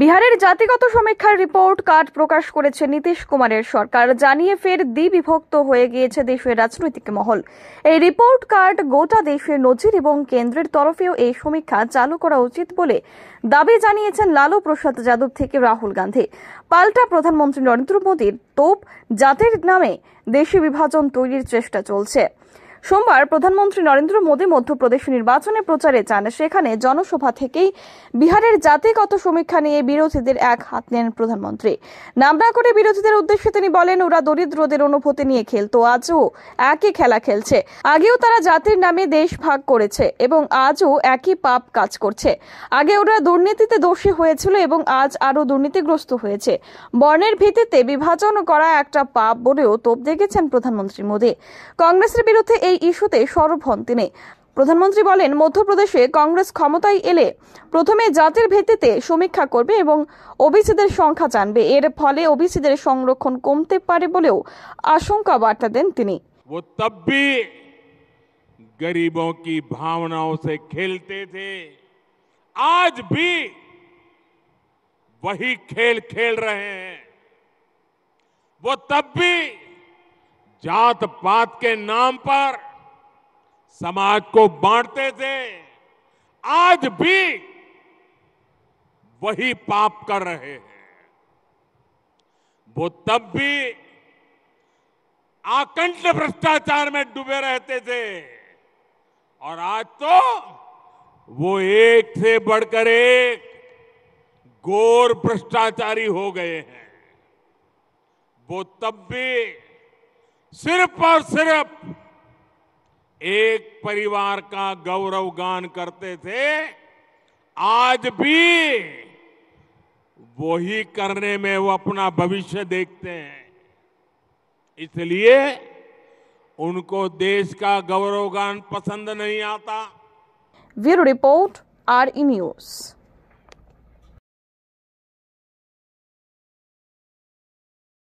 বিহারের জাতিগত সমীক্ষার report card প্রকাশ করেছে নীতিশ কুমারের সরকার জানিয়ে ফের দ্বিবিভক্ত হয়ে গিয়েছে দেশের রাজনৈতিক মহল এই রিপোর্ট কার্ড গোটা দেশের নজির এবং কেন্দ্রের তরফেও এই সমীক্ষা চালু করা উচিত বলে দাবি জানিয়েছেন লালু প্রসাদ যাদব থেকে রাহুল গান্ধী পাল্টা প্রধানমন্ত্রী নরেন্দ্র মোদীর তোপ জাতির নামে দেশে বিভাজন তৈরির চেষ্টা চলছে সোমবার প্রধানমন্ত্রী নরেন্দ্র মোদী মধ্যপ্রদেশ নির্বাচনে প্রচারে চান সেখানে জনসভা থেকেই বিহারের জাতিগত সমীক্ষা নিয়ে বিরোধীদের এক হাত নেন প্রধানমন্ত্রী নামরা করে বিরোধীদের উদ্দেশ্যে তিনি বলেন ওরা দরিদ্রদের অনুভূতি নিয়ে খেলতো আজও একই খেলা খেলছে আগেও তারা জাতির নামে দেশ ভাগ করেছে এবং আজও একই পাপ কাজ করছে আগে ওরা দুর্নীতিতে দোষী হয়েছিল এবং আজ আরও দুর্নীতিগ্রস্ত হয়েছে বর্ণের ভিত্তিতে বিভাজন করা একটা পাপ বলেও তোপ দেখেছেন প্রধানমন্ত্রী মোদী কংগ্রেসের বিরুদ্ধে এই ইস্যুতে সরব হন তিনি প্রধানমন্ত্রী বলেন মধ্যপ্রদেশে কংগ্রেস ক্ষমতায় এলে প্রথমে জাতির ভিত্তিতে সমীক্ষা করবে এবং ওবিসিদের সংখ্যা জানবে এর ফলে ওবিসিদের সংরক্ষণ কমতে পারে বলেও আশঙ্কা বার্তা দেন তিনি गरीबों की भावनाओं से खेलते थे आज भी वही खेल खेल रहे हैं वो तब भी जात पात के नाम पर समाज को बांटते थे आज भी वही पाप कर रहे हैं वो तब भी आकंठ भ्रष्टाचार में डूबे रहते थे और आज तो वो एक से बढ़कर एक घोर भ्रष्टाचारी हो गए हैं वो तब भी सिर्फ और सिर्फ एक परिवार का गौरवगान करते थे आज भी वो ही करने में वो अपना भविष्य देखते हैं इसलिए उनको देश का गौरवगान पसंद नहीं आता bureau report R in news